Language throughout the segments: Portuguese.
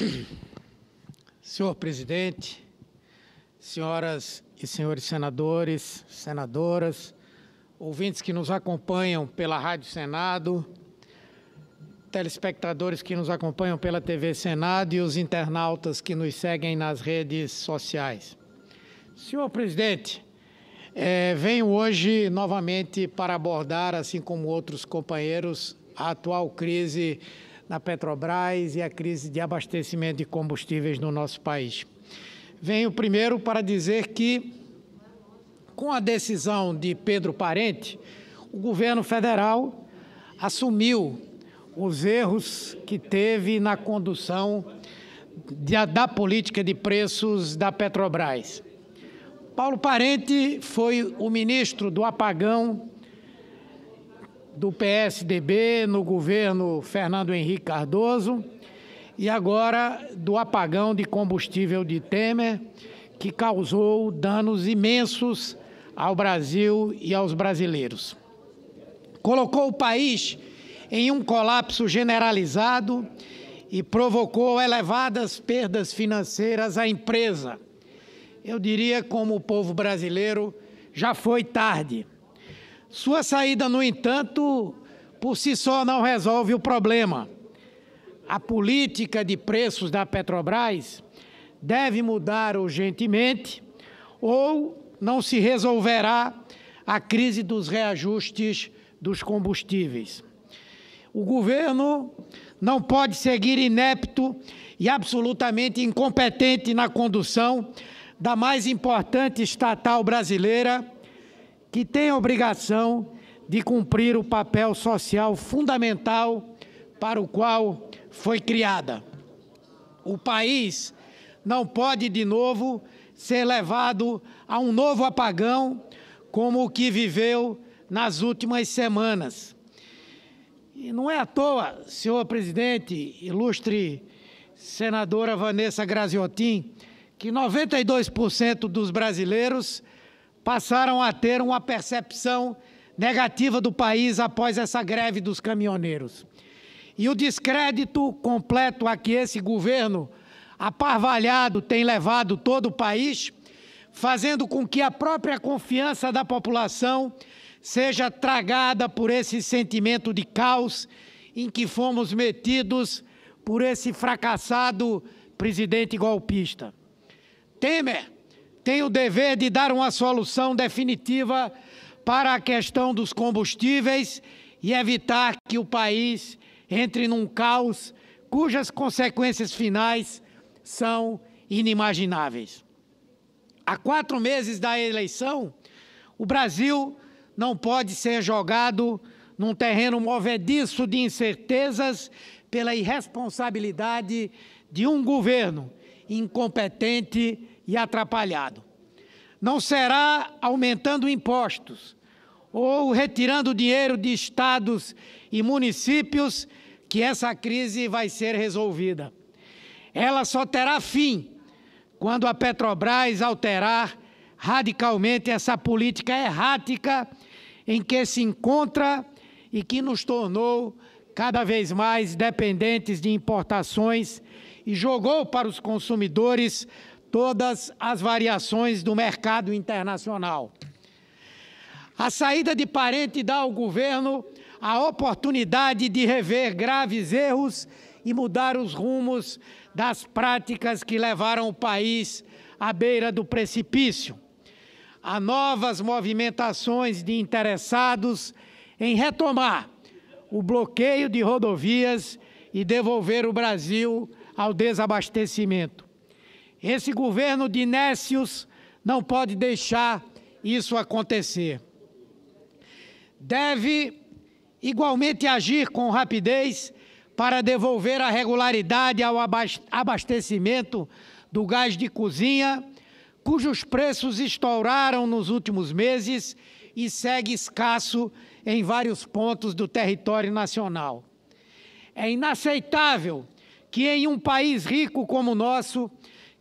Senhor presidente, senhoras e senhores senadores, senadoras, ouvintes que nos acompanham pela Rádio Senado, telespectadores que nos acompanham pela TV Senado e os internautas que nos seguem nas redes sociais. Senhor presidente, eh, venho hoje novamente para abordar, assim como outros companheiros, a atual crise na Petrobras e a crise de abastecimento de combustíveis no nosso país. Venho primeiro para dizer que, com a decisão de Pedro Parente, o governo federal assumiu os erros que teve na condução de, da política de preços da Petrobras. Paulo Parente foi o ministro do apagão do PSDB no governo Fernando Henrique Cardoso e agora do apagão de combustível de Temer, que causou danos imensos ao Brasil e aos brasileiros. Colocou o país em um colapso generalizado e provocou elevadas perdas financeiras à empresa. Eu diria, como o povo brasileiro, já foi tarde. Sua saída, no entanto, por si só não resolve o problema. A política de preços da Petrobras deve mudar urgentemente ou não se resolverá a crise dos reajustes dos combustíveis. O governo não pode seguir inepto e absolutamente incompetente na condução da mais importante estatal brasileira que tem a obrigação de cumprir o papel social fundamental para o qual foi criada. O país não pode, de novo, ser levado a um novo apagão como o que viveu nas últimas semanas. E não é à toa, senhor presidente, ilustre senadora Vanessa Graziotin, que 92% dos brasileiros passaram a ter uma percepção negativa do país após essa greve dos caminhoneiros. E o descrédito completo a que esse governo aparvalhado tem levado todo o país, fazendo com que a própria confiança da população seja tragada por esse sentimento de caos em que fomos metidos por esse fracassado presidente golpista. Temer tem o dever de dar uma solução definitiva para a questão dos combustíveis e evitar que o país entre num caos cujas consequências finais são inimagináveis. Há quatro meses da eleição, o Brasil não pode ser jogado num terreno movediço de incertezas pela irresponsabilidade de um governo incompetente e atrapalhado. Não será aumentando impostos ou retirando dinheiro de estados e municípios que essa crise vai ser resolvida. Ela só terá fim quando a Petrobras alterar radicalmente essa política errática em que se encontra e que nos tornou cada vez mais dependentes de importações e jogou para os consumidores todas as variações do mercado internacional. A saída de parente dá ao governo a oportunidade de rever graves erros e mudar os rumos das práticas que levaram o país à beira do precipício. Há novas movimentações de interessados em retomar o bloqueio de rodovias e devolver o Brasil ao desabastecimento. Esse governo de Nécios não pode deixar isso acontecer. Deve igualmente agir com rapidez para devolver a regularidade ao abastecimento do gás de cozinha, cujos preços estouraram nos últimos meses e segue escasso em vários pontos do território nacional. É inaceitável que em um país rico como o nosso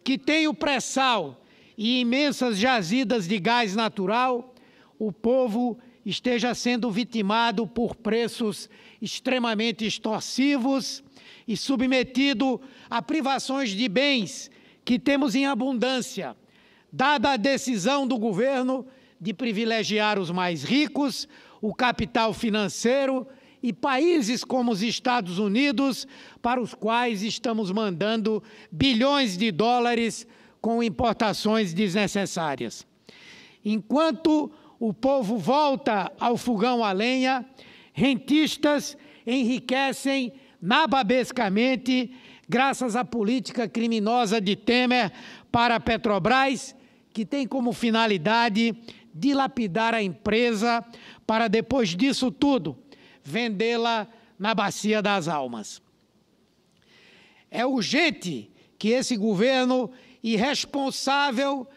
que tem o pré-sal e imensas jazidas de gás natural, o povo esteja sendo vitimado por preços extremamente extorsivos e submetido a privações de bens que temos em abundância, dada a decisão do governo de privilegiar os mais ricos, o capital financeiro e países como os Estados Unidos, para os quais estamos mandando bilhões de dólares com importações desnecessárias. Enquanto o povo volta ao fogão a lenha, rentistas enriquecem nababescamente graças à política criminosa de Temer para a Petrobras, que tem como finalidade dilapidar a empresa para depois disso tudo vendê-la na Bacia das Almas. É urgente que esse governo irresponsável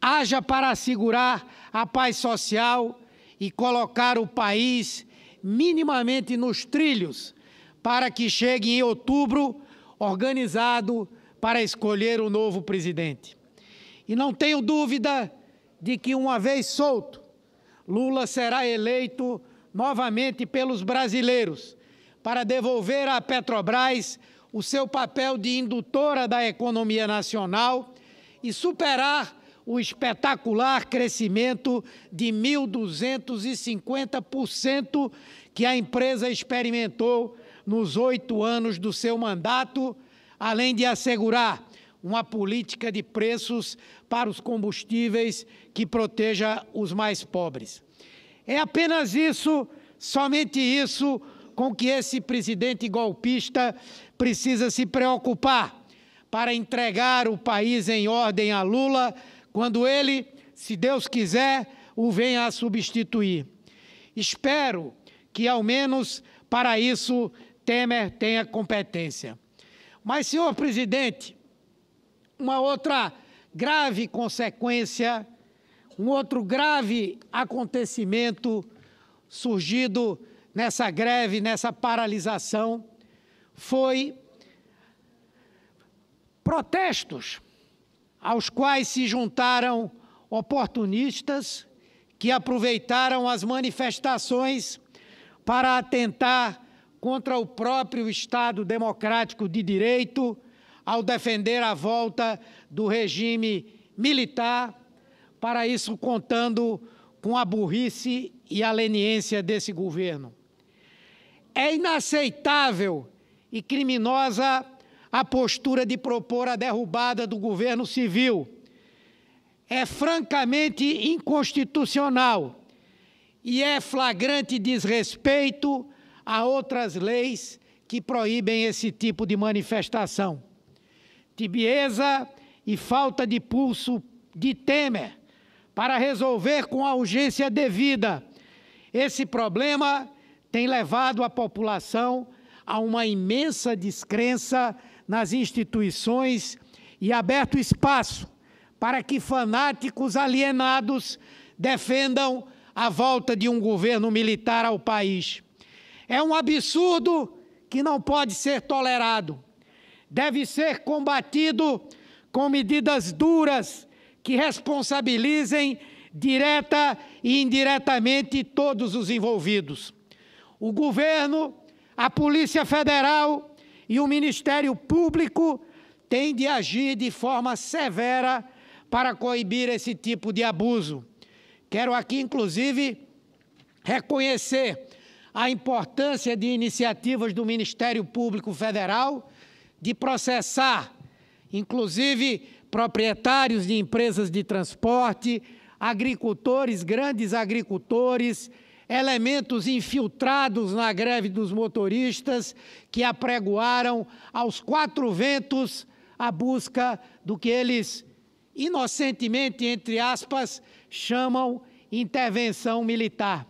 haja para assegurar a paz social e colocar o país minimamente nos trilhos para que chegue em outubro organizado para escolher o novo presidente. E não tenho dúvida de que, uma vez solto, Lula será eleito novamente pelos brasileiros para devolver à Petrobras o seu papel de indutora da economia nacional e superar o espetacular crescimento de 1.250% que a empresa experimentou nos oito anos do seu mandato, além de assegurar uma política de preços para os combustíveis que proteja os mais pobres. É apenas isso, somente isso, com que esse presidente golpista precisa se preocupar para entregar o país em ordem a Lula quando ele, se Deus quiser, o venha a substituir. Espero que, ao menos para isso, Temer tenha competência. Mas, senhor presidente, uma outra grave consequência um outro grave acontecimento surgido nessa greve, nessa paralisação, foi protestos aos quais se juntaram oportunistas que aproveitaram as manifestações para atentar contra o próprio Estado democrático de direito ao defender a volta do regime militar para isso contando com a burrice e a leniência desse governo. É inaceitável e criminosa a postura de propor a derrubada do governo civil. É francamente inconstitucional e é flagrante desrespeito a outras leis que proíbem esse tipo de manifestação. Tibieza e falta de pulso de Temer para resolver com a urgência devida. Esse problema tem levado a população a uma imensa descrença nas instituições e aberto espaço para que fanáticos alienados defendam a volta de um governo militar ao país. É um absurdo que não pode ser tolerado. Deve ser combatido com medidas duras que responsabilizem direta e indiretamente todos os envolvidos. O governo, a Polícia Federal e o Ministério Público têm de agir de forma severa para coibir esse tipo de abuso. Quero aqui, inclusive, reconhecer a importância de iniciativas do Ministério Público Federal de processar, inclusive proprietários de empresas de transporte, agricultores, grandes agricultores, elementos infiltrados na greve dos motoristas que apregoaram aos quatro ventos a busca do que eles, inocentemente, entre aspas, chamam intervenção militar.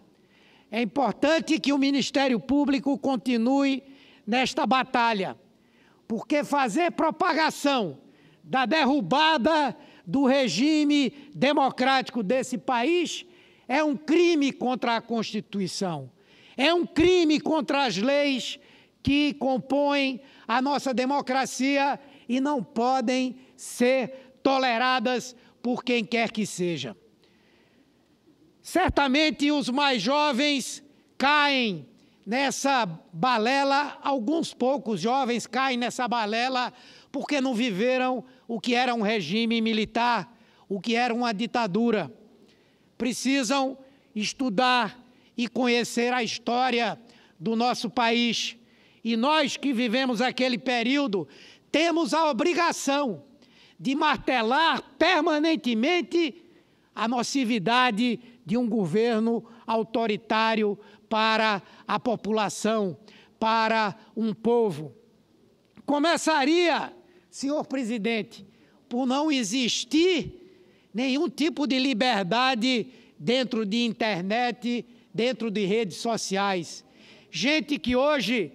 É importante que o Ministério Público continue nesta batalha, porque fazer propagação da derrubada do regime democrático desse país é um crime contra a Constituição, é um crime contra as leis que compõem a nossa democracia e não podem ser toleradas por quem quer que seja. Certamente os mais jovens caem nessa balela, alguns poucos jovens caem nessa balela porque não viveram o que era um regime militar, o que era uma ditadura. Precisam estudar e conhecer a história do nosso país. E nós que vivemos aquele período, temos a obrigação de martelar permanentemente a nocividade de um governo autoritário para a população, para um povo. Começaria senhor presidente, por não existir nenhum tipo de liberdade dentro de internet, dentro de redes sociais. Gente que hoje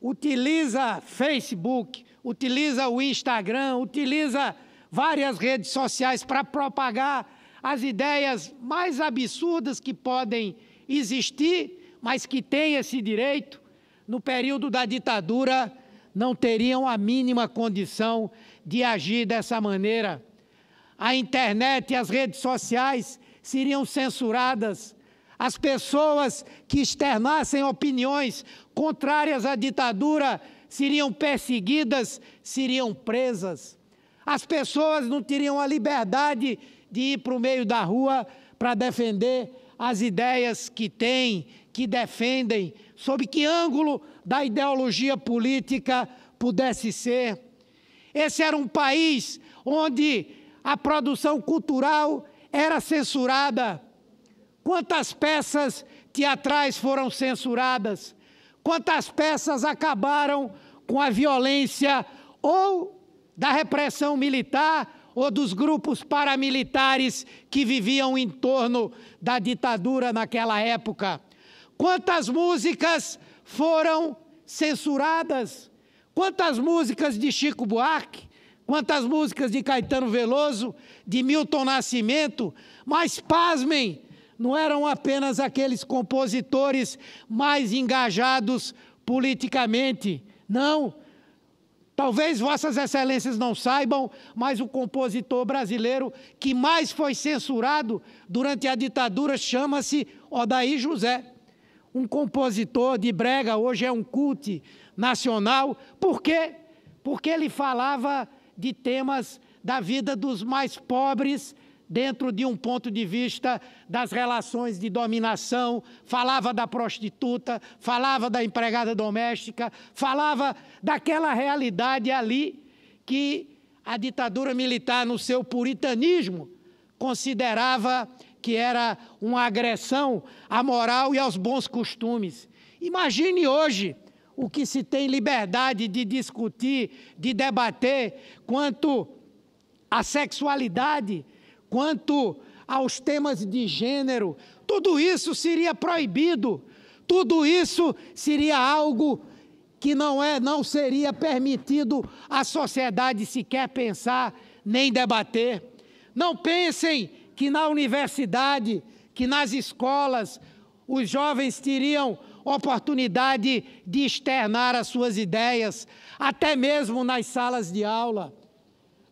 utiliza Facebook, utiliza o Instagram, utiliza várias redes sociais para propagar as ideias mais absurdas que podem existir, mas que tem esse direito. No período da ditadura, não teriam a mínima condição de agir dessa maneira. A internet e as redes sociais seriam censuradas. As pessoas que externassem opiniões contrárias à ditadura seriam perseguidas, seriam presas. As pessoas não teriam a liberdade de ir para o meio da rua para defender as ideias que têm, que defendem, sob que ângulo da ideologia política pudesse ser. Esse era um país onde a produção cultural era censurada. Quantas peças teatrais foram censuradas? Quantas peças acabaram com a violência ou da repressão militar ou dos grupos paramilitares que viviam em torno da ditadura naquela época? Quantas músicas foram censuradas. Quantas músicas de Chico Buarque, quantas músicas de Caetano Veloso, de Milton Nascimento, mas pasmem, não eram apenas aqueles compositores mais engajados politicamente. Não. Talvez vossas excelências não saibam, mas o compositor brasileiro que mais foi censurado durante a ditadura chama-se Odaí José um compositor de brega, hoje é um culto nacional. Por quê? Porque ele falava de temas da vida dos mais pobres dentro de um ponto de vista das relações de dominação, falava da prostituta, falava da empregada doméstica, falava daquela realidade ali que a ditadura militar, no seu puritanismo, considerava que era uma agressão à moral e aos bons costumes. Imagine hoje o que se tem liberdade de discutir, de debater quanto à sexualidade, quanto aos temas de gênero. Tudo isso seria proibido. Tudo isso seria algo que não é, não seria permitido à sociedade sequer pensar nem debater. Não pensem que na universidade, que nas escolas, os jovens teriam oportunidade de externar as suas ideias, até mesmo nas salas de aula.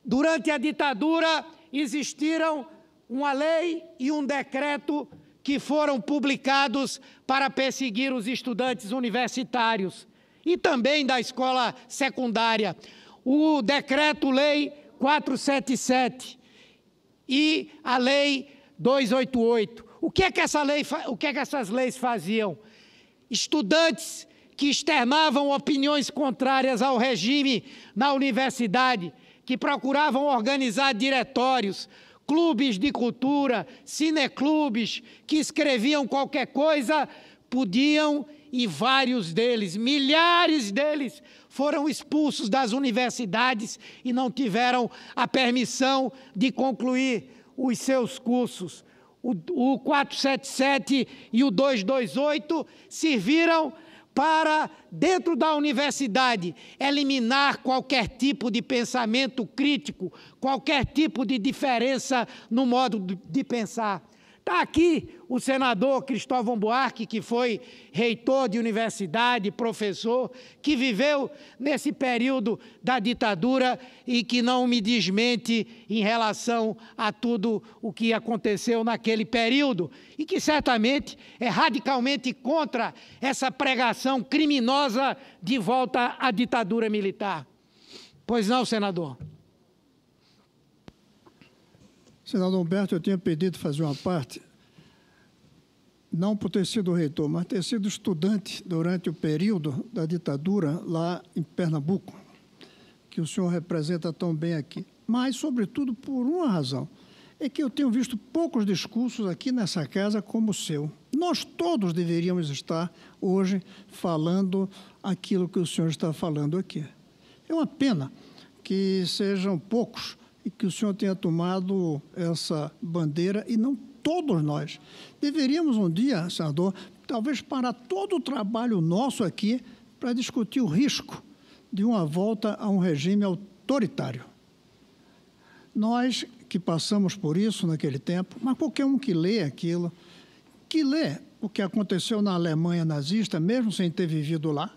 Durante a ditadura, existiram uma lei e um decreto que foram publicados para perseguir os estudantes universitários e também da escola secundária. O decreto-lei 477 e a lei 288. O que é que essa lei, o que é que essas leis faziam? Estudantes que externavam opiniões contrárias ao regime na universidade, que procuravam organizar diretórios, clubes de cultura, cineclubes, que escreviam qualquer coisa, podiam, e vários deles, milhares deles, foram expulsos das universidades e não tiveram a permissão de concluir os seus cursos. O, o 477 e o 228 serviram para, dentro da universidade, eliminar qualquer tipo de pensamento crítico, qualquer tipo de diferença no modo de pensar. Está aqui o senador Cristóvão Buarque, que foi reitor de universidade, professor, que viveu nesse período da ditadura e que não me desmente em relação a tudo o que aconteceu naquele período. E que certamente é radicalmente contra essa pregação criminosa de volta à ditadura militar. Pois não, senador? Senador Humberto, eu tinha pedido fazer uma parte, não por ter sido reitor, mas ter sido estudante durante o período da ditadura lá em Pernambuco, que o senhor representa tão bem aqui. Mas, sobretudo, por uma razão é que eu tenho visto poucos discursos aqui nessa casa como o seu. Nós todos deveríamos estar hoje falando aquilo que o senhor está falando aqui. É uma pena que sejam poucos e que o senhor tenha tomado essa bandeira e não todos nós. Deveríamos um dia, senador, talvez parar todo o trabalho nosso aqui para discutir o risco de uma volta a um regime autoritário. Nós que passamos por isso naquele tempo, mas qualquer um que lê aquilo, que lê o que aconteceu na Alemanha nazista, mesmo sem ter vivido lá,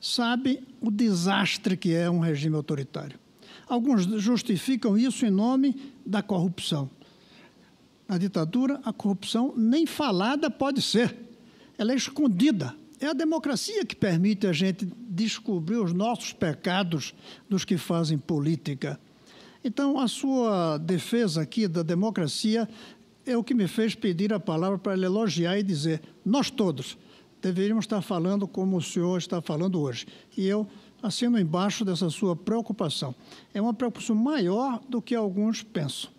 sabe o desastre que é um regime autoritário. Alguns justificam isso em nome da corrupção. Na ditadura, a corrupção nem falada pode ser, ela é escondida. É a democracia que permite a gente descobrir os nossos pecados dos que fazem política. Então, a sua defesa aqui da democracia é o que me fez pedir a palavra para elogiar e dizer: nós todos deveríamos estar falando como o senhor está falando hoje. E eu assino embaixo dessa sua preocupação. É uma preocupação maior do que alguns pensam.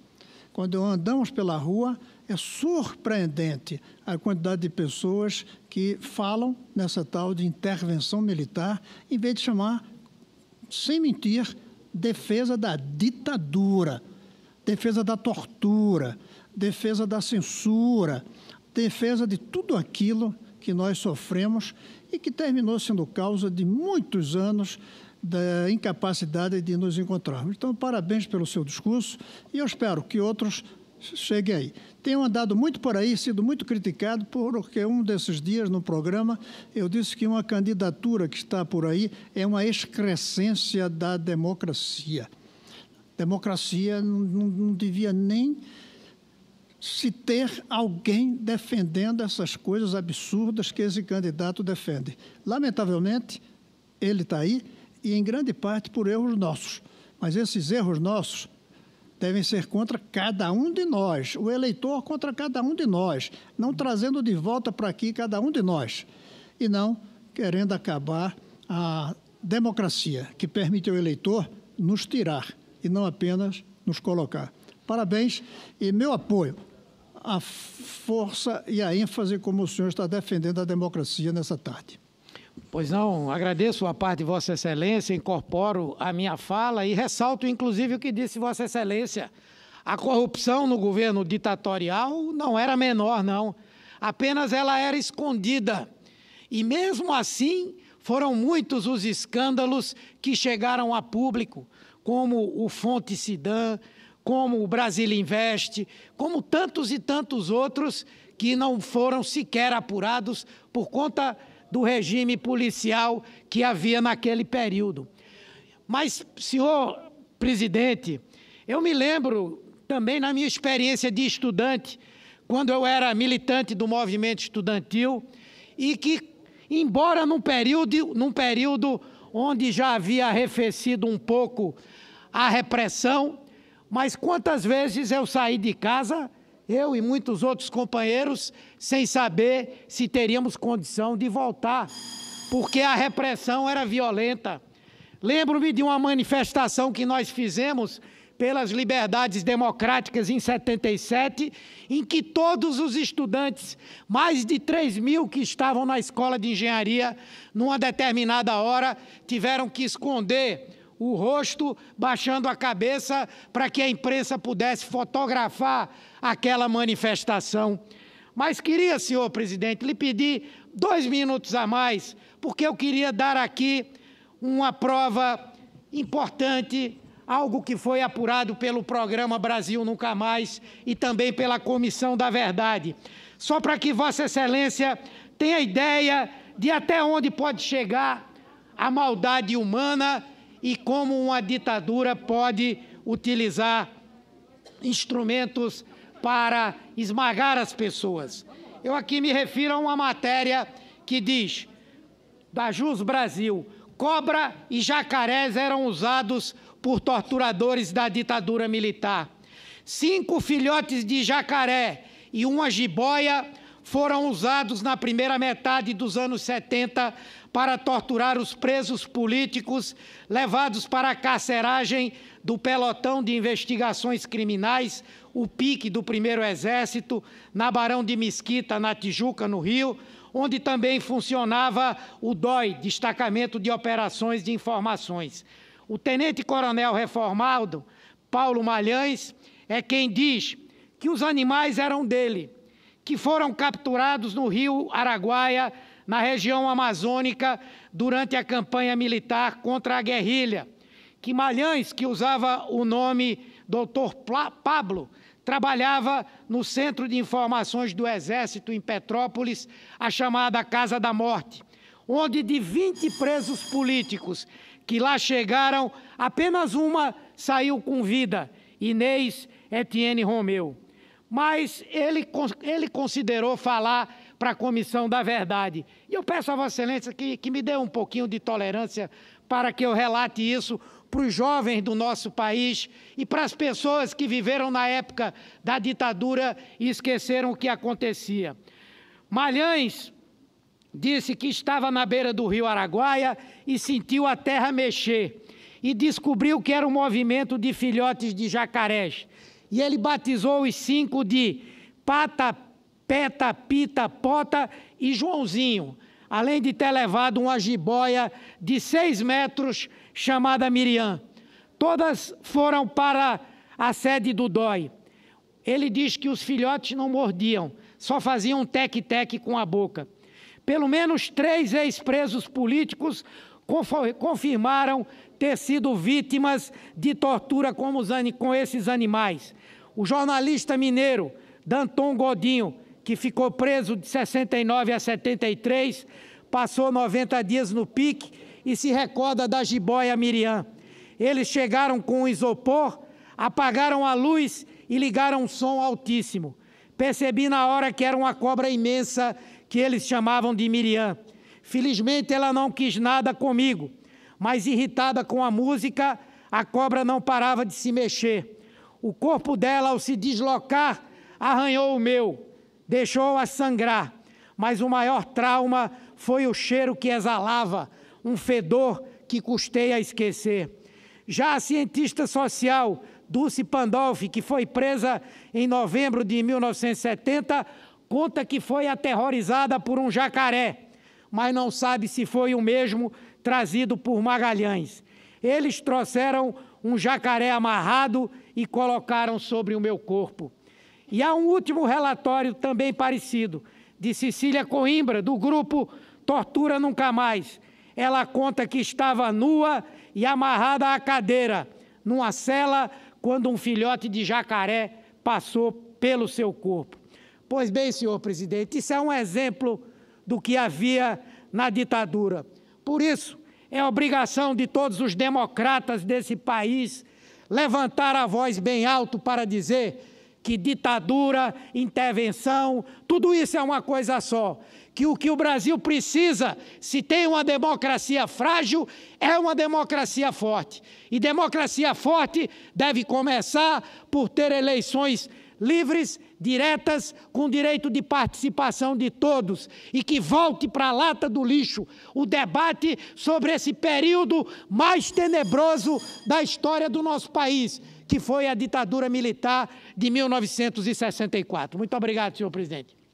Quando andamos pela rua, é surpreendente a quantidade de pessoas que falam nessa tal de intervenção militar, em vez de chamar, sem mentir, defesa da ditadura, defesa da tortura, defesa da censura, defesa de tudo aquilo que nós sofremos e que terminou sendo causa de muitos anos da incapacidade de nos encontrarmos. Então, parabéns pelo seu discurso e eu espero que outros cheguem aí. Tenho andado muito por aí, sido muito criticado, porque um desses dias no programa eu disse que uma candidatura que está por aí é uma excrescência da democracia. Democracia não, não devia nem se ter alguém defendendo essas coisas absurdas que esse candidato defende. Lamentavelmente, ele está aí e em grande parte por erros nossos. Mas esses erros nossos devem ser contra cada um de nós, o eleitor contra cada um de nós, não trazendo de volta para aqui cada um de nós, e não querendo acabar a democracia que permite ao eleitor nos tirar e não apenas nos colocar. Parabéns e meu apoio a força e a ênfase como o senhor está defendendo a democracia nessa tarde. Pois não, agradeço a parte de Vossa Excelência, incorporo a minha fala e ressalto inclusive o que disse Vossa Excelência. A corrupção no governo ditatorial não era menor, não. Apenas ela era escondida. E mesmo assim, foram muitos os escândalos que chegaram a público, como o Fonte Sidan, como o Brasil Investe, como tantos e tantos outros que não foram sequer apurados por conta do regime policial que havia naquele período. Mas, senhor presidente, eu me lembro também na minha experiência de estudante, quando eu era militante do movimento estudantil, e que, embora num período, num período onde já havia arrefecido um pouco a repressão, mas quantas vezes eu saí de casa, eu e muitos outros companheiros, sem saber se teríamos condição de voltar, porque a repressão era violenta. Lembro-me de uma manifestação que nós fizemos pelas liberdades democráticas em 77, em que todos os estudantes, mais de 3 mil que estavam na escola de engenharia, numa determinada hora, tiveram que esconder o rosto, baixando a cabeça para que a imprensa pudesse fotografar aquela manifestação. Mas queria, senhor presidente, lhe pedir dois minutos a mais, porque eu queria dar aqui uma prova importante, algo que foi apurado pelo programa Brasil Nunca Mais e também pela Comissão da Verdade. Só para que Vossa Excelência tenha ideia de até onde pode chegar a maldade humana e como uma ditadura pode utilizar instrumentos para esmagar as pessoas. Eu aqui me refiro a uma matéria que diz da Jus Brasil, cobra e jacarés eram usados por torturadores da ditadura militar. Cinco filhotes de jacaré e uma jiboia foram usados na primeira metade dos anos 70 para torturar os presos políticos levados para a carceragem do pelotão de investigações criminais, o PIC do Primeiro Exército, na Barão de Mesquita, na Tijuca, no Rio, onde também funcionava o DOI, Destacamento de Operações de Informações. O tenente-coronel reformado, Paulo Malhães, é quem diz que os animais eram dele que foram capturados no rio Araguaia, na região amazônica, durante a campanha militar contra a guerrilha. que Malhães, que usava o nome Doutor Pablo, trabalhava no Centro de Informações do Exército em Petrópolis, a chamada Casa da Morte, onde de 20 presos políticos que lá chegaram, apenas uma saiu com vida, Inês Etienne Romeu mas ele, ele considerou falar para a Comissão da Verdade. E eu peço a Vossa Excelência que, que me dê um pouquinho de tolerância para que eu relate isso para os jovens do nosso país e para as pessoas que viveram na época da ditadura e esqueceram o que acontecia. Malhães disse que estava na beira do rio Araguaia e sentiu a terra mexer e descobriu que era um movimento de filhotes de jacarés. E ele batizou os cinco de Pata, Peta, Pita, Pota e Joãozinho, além de ter levado uma jiboia de seis metros chamada Miriam. Todas foram para a sede do Dói. Ele diz que os filhotes não mordiam, só faziam um tec-tec com a boca. Pelo menos três ex-presos políticos confirmaram ter sido vítimas de tortura os, com esses animais. O jornalista mineiro Danton Godinho, que ficou preso de 69 a 73, passou 90 dias no pique e se recorda da jiboia Miriam. Eles chegaram com um isopor, apagaram a luz e ligaram um som altíssimo. Percebi na hora que era uma cobra imensa que eles chamavam de Miriam. Felizmente ela não quis nada comigo, mas irritada com a música, a cobra não parava de se mexer. O corpo dela, ao se deslocar, arranhou o meu, deixou-a sangrar. Mas o maior trauma foi o cheiro que exalava, um fedor que custei a esquecer. Já a cientista social Dulce Pandolfi, que foi presa em novembro de 1970, conta que foi aterrorizada por um jacaré mas não sabe se foi o mesmo trazido por Magalhães. Eles trouxeram um jacaré amarrado e colocaram sobre o meu corpo. E há um último relatório também parecido, de Cecília Coimbra, do grupo Tortura Nunca Mais. Ela conta que estava nua e amarrada à cadeira, numa cela, quando um filhote de jacaré passou pelo seu corpo. Pois bem, senhor presidente, isso é um exemplo do que havia na ditadura. Por isso, é obrigação de todos os democratas desse país levantar a voz bem alto para dizer que ditadura, intervenção, tudo isso é uma coisa só. Que o que o Brasil precisa, se tem uma democracia frágil, é uma democracia forte. E democracia forte deve começar por ter eleições livres diretas com direito de participação de todos e que volte para a lata do lixo o debate sobre esse período mais tenebroso da história do nosso país, que foi a ditadura militar de 1964. Muito obrigado, senhor presidente.